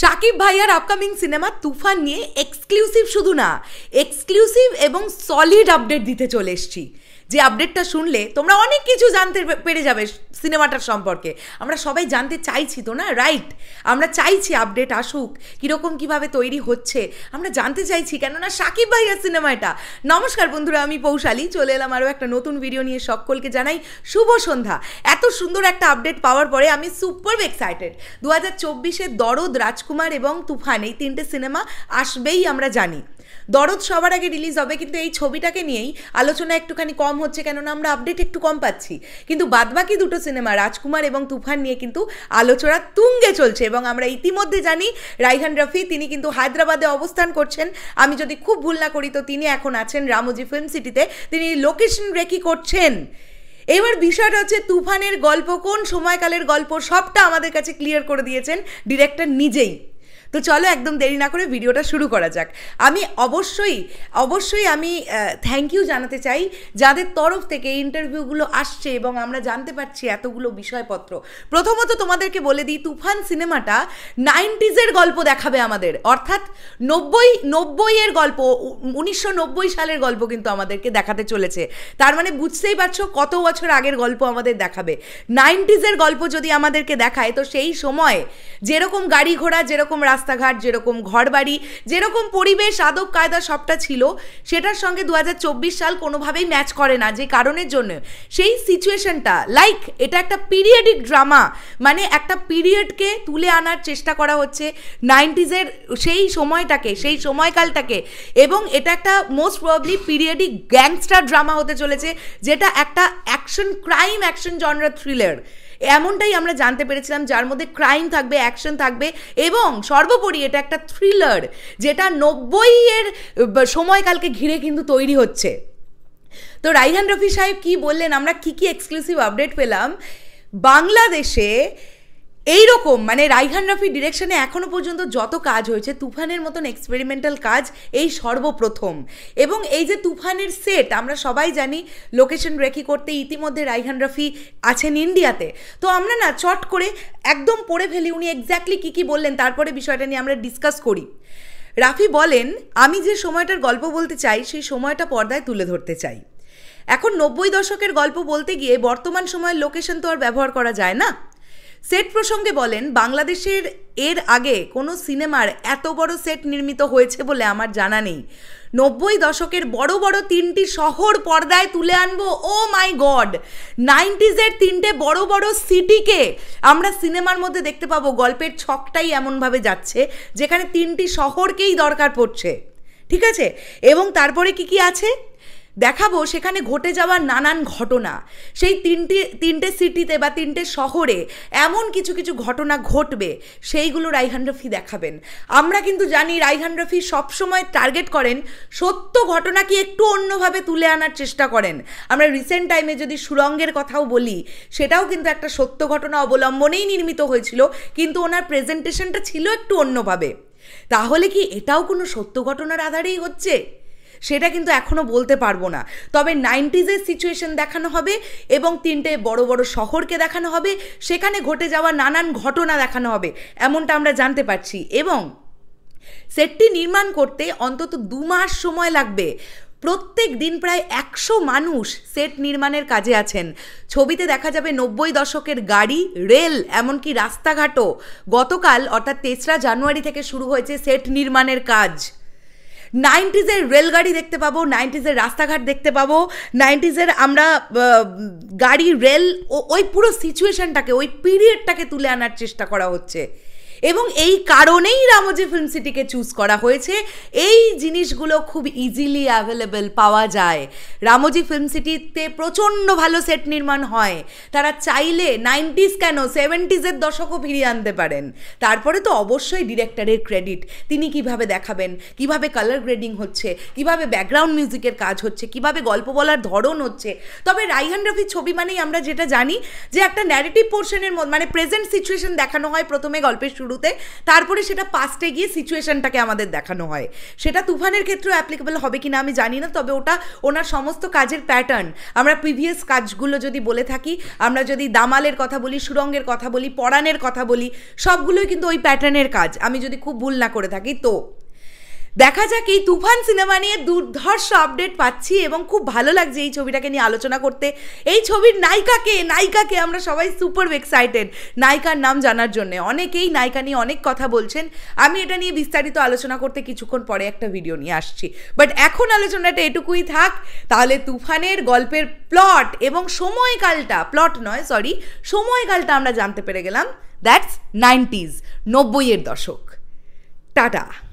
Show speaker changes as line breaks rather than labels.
শাকিব ভাইয়ার upcoming cinema তুফান নিয়ে exclusive শুধু না এক্সক্লুসিভ এবং সলিড আপডেট দিতে চলে এসছি যে আপডেটটা শুনলে তোমরা অনেক কিছু জানতে পেরে যাবে সিনেমাটার সম্পর্কে আমরা সবাই জানতে চাইছি তো না রাইট আমরা চাইছি আপডেট আসুক কীরকম কিভাবে তৈরি হচ্ছে আমরা জানতে চাইছি কেননা সাকিব ভাইয়ার সিনেমা এটা নমস্কার বন্ধুরা আমি পৌশালী চলে এলাম আরও একটা নতুন ভিডিও নিয়ে সকলকে জানাই শুভ সন্ধ্যা এত সুন্দর একটা আপডেট পাওয়ার পরে আমি সুপার এক্সাইটেড দু হাজার চব্বিশের দরদ রাজকুমার এবং তুফান এই তিনটে সিনেমা আসবেই আমরা জানি দরদ সবার আগে রিলিজ হবে কিন্তু এই ছবিটাকে নিয়েই আলোচনা একটুখানি কম হচ্ছে কেননা আমরা আপডেট একটু কম পাচ্ছি কিন্তু বাদবাকি দুটো সিনেমা রাজকুমার এবং তুফান নিয়ে কিন্তু আলোচনা তুঙ্গে চলছে এবং আমরা ইতিমধ্যে জানি রাইহান রফি তিনি কিন্তু হায়দ্রাবাদে অবস্থান করছেন আমি যদি খুব ভুল না করি তো তিনি এখন আছেন রামোজি ফিল্ম সিটিতে তিনি লোকেশন রেকি করছেন এবার বিষয়টা হচ্ছে তুফানের গল্প কোন সময়কালের গল্প সবটা আমাদের কাছে ক্লিয়ার করে দিয়েছেন ডিরেক্টর নিজেই তো চলো একদম দেরি না করে ভিডিওটা শুরু করা যাক আমি অবশ্যই অবশ্যই আমি থ্যাংক ইউ জানাতে চাই যাদের তরফ থেকে ইন্টারভিউগুলো আসছে এবং আমরা জানতে পারছি এতগুলো বিষয়পত্র প্রথমত তোমাদেরকে বলে দিই তুফান সিনেমাটা নাইনটিজের গল্প দেখাবে আমাদের অর্থাৎ নব্বই নব্বইয়ের গল্প উনিশশো সালের গল্প কিন্তু আমাদেরকে দেখাতে চলেছে তার মানে বুঝতেই পারছো কত বছর আগের গল্প আমাদের দেখাবে নাইনটিজের গল্প যদি আমাদেরকে দেখায় তো সেই সময় যেরকম গাড়ি ঘোড়া যেরকম রাস্তা রাস্তাঘাট যেরকম ঘরবাড়ি যেরকম পরিবেশ আদব কায়দা সবটা ছিল সেটার সঙ্গে দু সাল কোনোভাবেই ম্যাচ করে না যে কারণের জন্য সেই সিচুয়েশনটা লাইক এটা একটা পিরিয়ডিক ড্রামা মানে একটা পিরিয়ডকে তুলে আনার চেষ্টা করা হচ্ছে নাইনটিজের সেই সময়টাকে সেই সময়কালটাকে এবং এটা একটা most probably periodic gangster drama হতে চলেছে যেটা একটা action crime action genre thriller এমনটাই আমরা জানতে পেরেছিলাম যার মধ্যে ক্রাইম থাকবে অ্যাকশন থাকবে এবং সর্বোপরি এটা একটা থ্রিলার যেটা নব্বইয়ের সময়কালকে ঘিরে কিন্তু তৈরি হচ্ছে তো রাইহান রফি সাহেব কি বললেন আমরা কি কি এক্সক্লুসিভ আপডেট পেলাম বাংলাদেশে এই রকম মানে রাইহান রফি ডিরেকশনে এখনও পর্যন্ত যত কাজ হয়েছে তুফানের মতন এক্সপেরিমেন্টাল কাজ এই সর্বপ্রথম এবং এই যে তুফানের সেট আমরা সবাই জানি লোকেশন রেকি করতে ইতিমধ্যে রাইহান রফি আছেন ইন্ডিয়াতে তো আমরা না চট করে একদম পড়ে ফেলি উনি এক্স্যাক্টলি কী কী বললেন তারপরে বিষয়টা নিয়ে আমরা ডিসকাস করি রাফি বলেন আমি যে সময়টার গল্প বলতে চাই সেই সময়টা পর্দায় তুলে ধরতে চাই এখন নব্বই দশকের গল্প বলতে গিয়ে বর্তমান সময়ের লোকেশন তো আর ব্যবহার করা যায় না সেট প্রসঙ্গে বলেন বাংলাদেশের এর আগে কোনো সিনেমার এত বড় সেট নির্মিত হয়েছে বলে আমার জানা নেই নব্বই দশকের বড় বড় তিনটি শহর পর্দায় তুলে আনবো ও মাই গড নাইনটিজের তিনটে বড় বড় সিটিকে আমরা সিনেমার মধ্যে দেখতে পাবো গল্পের ছকটাই এমনভাবে যাচ্ছে যেখানে তিনটি শহরকেই দরকার পড়ছে ঠিক আছে এবং তারপরে কি কি আছে দেখাবো সেখানে ঘটে যাওয়া নানান ঘটনা সেই তিনটে তিনটে সিটিতে বা তিনটে শহরে এমন কিছু কিছু ঘটনা ঘটবে সেইগুলো রাইহান রফি দেখাবেন আমরা কিন্তু জানি রাইহান রফি সবসময় টার্গেট করেন সত্য ঘটনাকে একটু অন্যভাবে তুলে আনার চেষ্টা করেন আমরা রিসেন্ট টাইমে যদি সুরঙ্গের কথাও বলি সেটাও কিন্তু একটা সত্য ঘটনা অবলম্বনেই নির্মিত হয়েছিল কিন্তু ওনার প্রেজেন্টেশনটা ছিল একটু অন্যভাবে তাহলে কি এটাও কোনো সত্য ঘটনার আধারেই হচ্ছে সেটা কিন্তু এখনও বলতে পারবো না তবে নাইনটিজের সিচুয়েশন দেখানো হবে এবং তিনটে বড় বড় শহরকে দেখানো হবে সেখানে ঘটে যাওয়া নানান ঘটনা দেখানো হবে এমনটা আমরা জানতে পারছি এবং সেটটি নির্মাণ করতে অন্তত দু মাস সময় লাগবে প্রত্যেক দিন প্রায় একশো মানুষ সেট নির্মাণের কাজে আছেন ছবিতে দেখা যাবে নব্বই দশকের গাড়ি রেল এমনকি রাস্তাঘাটও গতকাল অর্থাৎ তেসরা জানুয়ারি থেকে শুরু হয়েছে সেট নির্মাণের কাজ নাইনটিজের রেলগাড়ি দেখতে পাবো নাইনটিজের রাস্তাঘাট দেখতে পাবো নাইনটিজের আমরা গাড়ি রেল ওই পুরো সিচুয়েশানটাকে ওই পিরিয়ডটাকে তুলে আনার চেষ্টা করা হচ্ছে এবং এই কারণেই রামোজি ফিল্ম সিটিকে চুজ করা হয়েছে এই জিনিসগুলো খুব ইজিলি অ্যাভেলেবেল পাওয়া যায় রামোজি ফিল্ম সিটিতে প্রচণ্ড ভালো সেট নির্মাণ হয় তারা চাইলে নাইনটিস কেন সেভেন্টিজের দশকও ফিরিয়ে আনতে পারেন তারপরে তো অবশ্যই ডিরেক্টরের ক্রেডিট তিনি কিভাবে দেখাবেন কিভাবে কালার গ্রেডিং হচ্ছে কিভাবে ব্যাকগ্রাউন্ড মিউজিকের কাজ হচ্ছে কিভাবে গল্প বলার ধরন হচ্ছে তবে রাইহান রফির ছবি মানেই আমরা যেটা জানি যে একটা ন্যারেটিভ পোর্শনের মানে প্রেজেন্ট সিচুয়েশন দেখানো হয় প্রথমে গল্পের শুরু শুরুতে তারপরে সেটা পাস্টে গিয়ে সিচুয়েশনটাকে আমাদের দেখানো হয় সেটা তুফানের ক্ষেত্রেও অ্যাপ্লিকেবল হবে কি না আমি জানি না তবে ওটা ওনার সমস্ত কাজের প্যাটার্ন আমরা প্রিভিয়াস কাজগুলো যদি বলে থাকি আমরা যদি দামালের কথা বলি সুরঙ্গের কথা বলি পড়ানের কথা বলি সবগুলোই কিন্তু ওই প্যাটার্নের কাজ আমি যদি খুব ভুল না করে থাকি তো দেখা যাক এই তুফান সিনেমা নিয়ে দুর্ধর্ষ আপডেট পাচ্ছি এবং খুব ভালো লাগছে এই ছবিটাকে নিয়ে আলোচনা করতে এই ছবির নায়িকাকে নায়িকাকে আমরা সবাই সুপার এক্সাইটেড নায়িকার নাম জানার জন্য অনেকেই নায়িকা নিয়ে অনেক কথা বলছেন আমি এটা নিয়ে বিস্তারিত আলোচনা করতে কিছুক্ষণ পরে একটা ভিডিও নিয়ে আসছি বাট এখন আলোচনাটা এটুকুই থাক তাহলে তুফানের গল্পের প্লট এবং সময়কালটা প্লট নয় সরি সময়কালটা আমরা জানতে পেরে গেলাম দ্যাটস নাইনটিজ নব্বইয়ের দশক টাটা